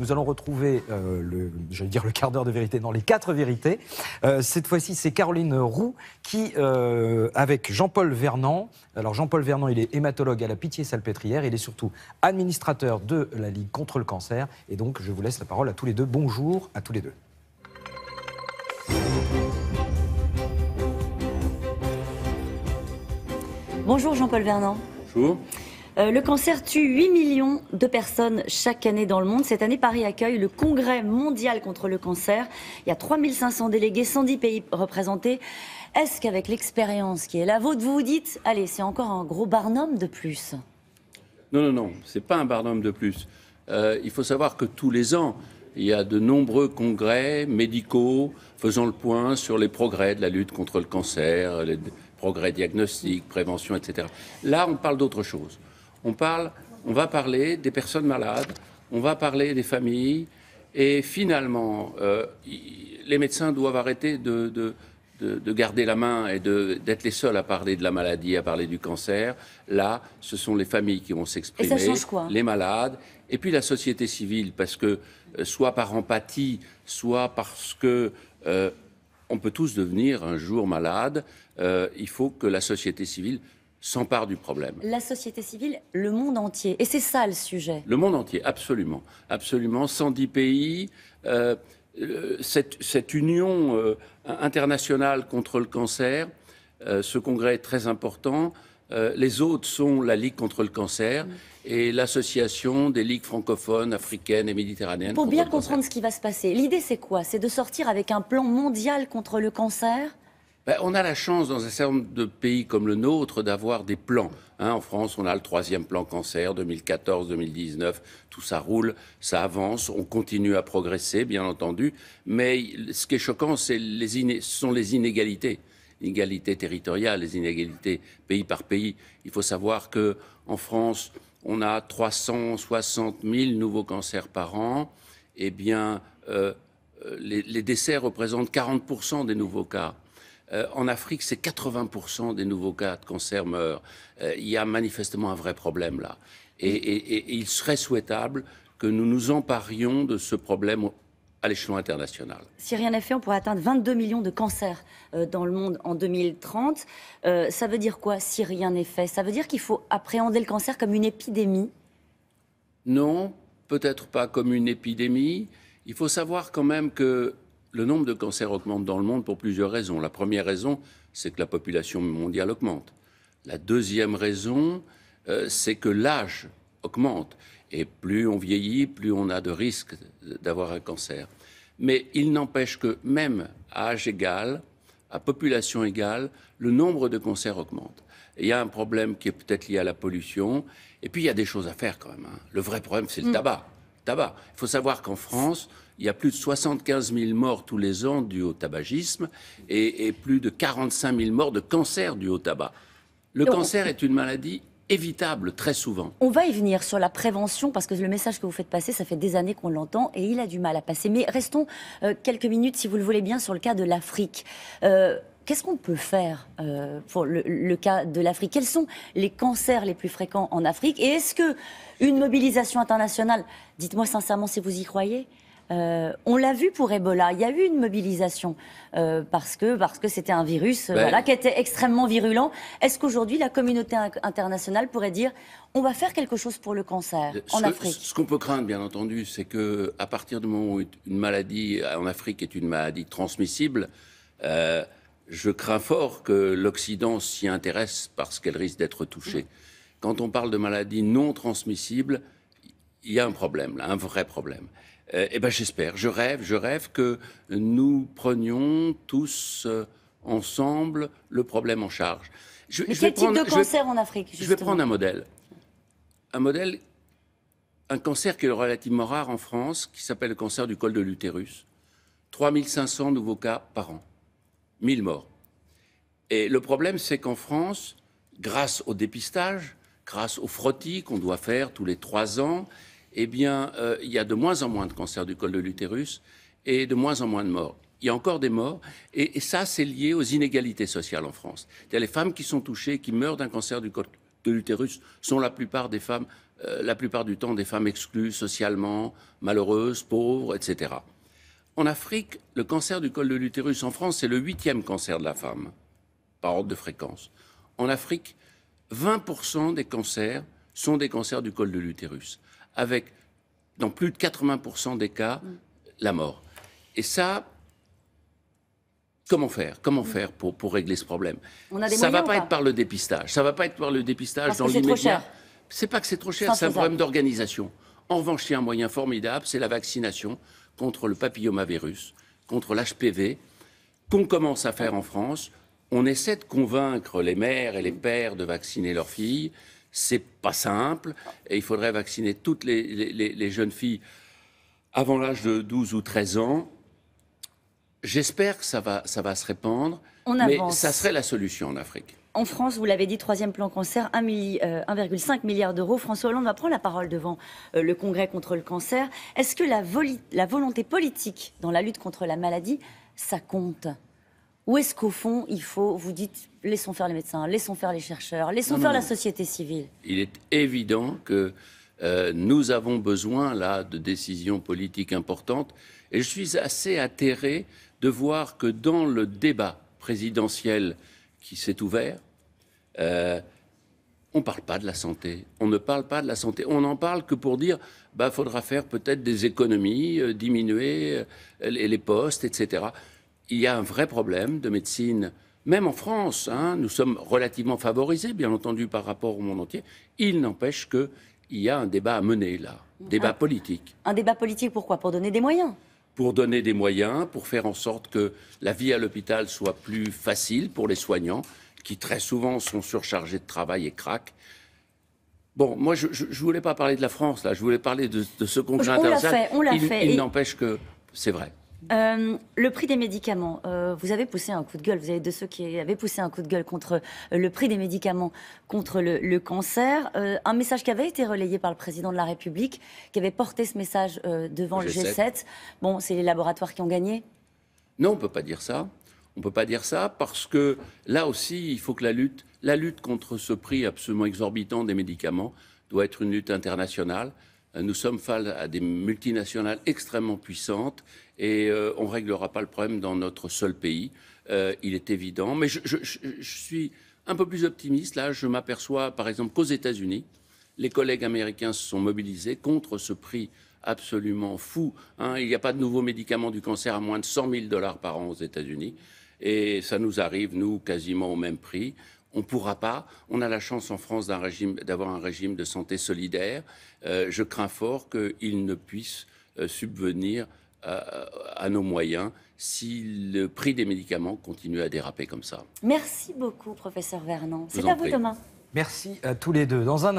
Nous allons retrouver euh, le, dire le quart d'heure de vérité, dans les quatre vérités. Euh, cette fois-ci, c'est Caroline Roux qui, euh, avec Jean-Paul Vernant, alors Jean-Paul Vernant, il est hématologue à la Pitié-Salpêtrière, il est surtout administrateur de la Ligue contre le cancer. Et donc, je vous laisse la parole à tous les deux. Bonjour à tous les deux. Bonjour Jean-Paul Vernant. Bonjour. Euh, le cancer tue 8 millions de personnes chaque année dans le monde. Cette année, Paris accueille le Congrès mondial contre le cancer. Il y a 3500 délégués, 110 pays représentés. Est-ce qu'avec l'expérience qui est la vôtre, vous vous dites, allez, c'est encore un gros barnum de plus Non, non, non, ce n'est pas un barnum de plus. Euh, il faut savoir que tous les ans, il y a de nombreux congrès médicaux faisant le point sur les progrès de la lutte contre le cancer, les progrès diagnostiques, prévention, etc. Là, on parle d'autre chose. On, parle, on va parler des personnes malades, on va parler des familles, et finalement, euh, les médecins doivent arrêter de, de, garder la main et d'être les seuls à parler de la maladie, à parler du cancer. Là, ce sont les familles qui vont s'exprimer, les malades, et puis la société civile, parce que euh, soit par empathie, soit parce que euh, on peut tous devenir un jour malade. il faut que la société civile s'empare du problème. La société civile, le monde entier. Et c'est ça le sujet. Le monde entier, absolument. Absolument. 110 pays. Euh, euh, cette, union euh, internationale contre le cancer, ce congrès est très important. les autres sont la Ligue contre le cancer mm. et l'association des ligues francophones, africaines et méditerranéennes. Pour bien comprendre ce qui va se passer, l'idée c'est quoi C'est de sortir avec un plan mondial contre le cancer ben, on a la chance dans un certain nombre de pays comme le nôtre d'avoir des plans. Hein. en France, on a le troisième plan cancer 2014-2019. Tout ça roule, ça avance, on continue à progresser, bien entendu. Mais ce qui est choquant, c'est les ce sont les inégalités. Inégalités territoriales, les inégalités pays par pays. Il faut savoir qu'en France, on a 360 000 nouveaux cancers par an. Eh bien, euh, euh, les, les, décès représentent 40% des nouveaux cas. Euh, en Afrique, c'est 80% des nouveaux cas de cancer meurent. Euh, il y a manifestement un vrai problème là. Et, il serait souhaitable que nous nous emparions de ce problème à l'échelon international. Si rien n'est fait, on pourrait atteindre 22 millions de cancers euh, dans le monde en 2030. ça veut dire quoi si rien n'est fait Ça veut dire qu'il faut appréhender le cancer comme une épidémie Non, peut-être pas comme une épidémie. Il faut savoir quand même que le nombre de cancers augmente dans le monde pour plusieurs raisons. La première raison, c'est que la population mondiale augmente. La deuxième raison, euh, c'est que l'âge augmente. Et plus on vieillit, plus on a de risques d'avoir un cancer. Mais il n'empêche que même à âge égal, à population égale, le nombre de cancers augmente. il y a un problème qui est peut-être lié à la pollution. Et puis, il y a des choses à faire quand même. Hein. Le vrai problème, c'est le mm. tabac. Le tabac. Il faut savoir qu'en France, il y a plus de 75 000 morts tous les ans du au tabagisme et, plus de 45 000 morts de cancer du au tabac. Le cancer est une maladie évitable très souvent. On va y venir sur la prévention parce que le message que vous faites passer, ça fait des années qu'on l'entend et il a du mal à passer. Mais restons euh, quelques minutes, si vous le voulez bien, sur le cas de l'Afrique. Euh, qu'est-ce qu'on peut faire euh, pour le, cas de l'Afrique Quels sont les cancers les plus fréquents en Afrique Et est-ce que une mobilisation internationale, dites-moi sincèrement si vous y croyez, euh, on l'a vu pour Ebola, il y a eu une mobilisation euh, parce que parce que c'était un virus euh, ben- qui était extrêmement virulent. Est-ce qu'aujourd'hui la communauté internationale pourrait dire on va faire quelque chose pour le cancer en Afrique Ce qu'on peut craindre, bien entendu, c'est que à partir du moment où une maladie en Afrique est une maladie transmissible. je crains fort que l'Occident s'y intéresse parce qu'elle risque d'être touchée. Quand on parle de maladies non transmissibles, il y a un problème, un vrai problème. Euh, eh ben j'espère, je rêve, je rêve que nous prenions tous euh, ensemble le problème en charge. Je, Mais quel type de cancer en Afrique Je vais prendre un modèle. Un modèle, un cancer qui est relativement rare en France, qui s'appelle le cancer du col de l'utérus. 3500 nouveaux cas par an, 1000 morts. Et le problème, c'est qu'en France, grâce au dépistage, grâce au frottis qu'on doit faire tous les trois ans, eh bien, euh, il y a de moins en moins de cancers du col de l'utérus et de moins en moins de morts. Il y a encore des morts, et, ça, c'est lié aux inégalités sociales en France. les femmes qui sont touchées, qui meurent d'un cancer du col de l'utérus, sont la plupart des femmes, euh, la plupart du temps, des femmes exclues socialement, malheureuses, pauvres, etc. En Afrique, le cancer du col de l'utérus en France, c'est le huitième cancer de la femme, par ordre de fréquence. En Afrique, 20% des cancers sont des cancers du col de l'utérus avec, dans plus de 80% des cas, mm. la mort. Et ça, Comment faire Comment mm. faire pour, pour régler ce problème Ça ne va pas, être par le dépistage. Ça ne va pas être par le dépistage dans dans l'immédiat. C'est pas que c'est trop cher, c'est un problème d'organisation. En revanche, il y a un moyen formidable, c'est la vaccination contre le papillomavirus, contre l'HPV, qu'on commence à faire en France. On essaie de convaincre les mères et les pères de vacciner leurs filles c'est pas simple, et il faudrait vacciner toutes les, jeunes filles avant l'âge de 12 ou 13 ans. J'espère que ça va, ça va se répandre, mais ça serait la solution en Afrique. En France, vous l'avez dit, troisième plan cancer, 1,5 euh, milliard d'euros. François Hollande va prendre la parole devant euh, le Congrès contre le cancer. Est-ce que la, la volonté politique dans la lutte contre la maladie, ça compte ou est-ce qu'au fond, il faut, vous dites, laissons faire les médecins, laissons faire les chercheurs, laissons faire la société civile Il est évident que euh, nous avons besoin, là, de décisions politiques importantes. Et je suis assez atterré de voir que dans le débat présidentiel qui s'est ouvert, euh, on ne parle pas de la santé. On ne parle pas de la santé. On n'en parle que pour dire bah faudra faire peut-être des économies, euh, diminuer les postes, etc il y a un vrai problème de médecine, même en France. Hein. nous sommes relativement favorisés, bien entendu, par rapport au monde entier. Il n'empêche qu'il y a un débat à mener là, débat politique. Un débat politique, pourquoi Pour donner des moyens pour donner des moyens, pour faire en sorte que la vie à l'hôpital soit plus facile pour les soignants, qui très souvent sont surchargés de travail et craquent. Bon, moi, je ne voulais pas parler de la France, là. Je voulais parler de, de ce congrès on L'a fait, on l'a fait. Il n'empêche que c'est vrai. Euh, le prix des médicaments, euh, vous avez poussé un coup de gueule, vous avez de ceux qui avaient poussé un coup de gueule contre euh, le prix des médicaments, contre le, cancer. un message qui avait été relayé par le président de la République, qui avait porté ce message devant le G7. Bon, c'est les laboratoires qui ont gagné Non, on ne peut pas dire ça. On ne peut pas dire ça parce que là aussi, il faut que la lutte, la lutte contre ce prix absolument exorbitant des médicaments doit être une lutte internationale. Euh, nous sommes face à des multinationales extrêmement puissantes et euh, on ne réglera pas le problème dans notre seul pays. Euh, il est évident. Mais je, suis un peu plus optimiste. Là, je m'aperçois, par exemple, qu'aux États-Unis, les collègues américains se sont mobilisés contre ce prix absolument fou. Hein. Il n'y a pas de nouveaux médicaments du cancer à moins de 100 000 dollars par an aux États-Unis. Et ça nous arrive, nous, quasiment au même prix on ne pourra pas. On a la chance en France d'avoir un, régime de santé solidaire. Euh, je crains fort qu'il ne puisse euh, subvenir euh, à, nos moyens si le prix des médicaments continue à déraper comme ça. Merci beaucoup, professeur Vernon. C'est à vous demain. Merci à tous les deux. Dans un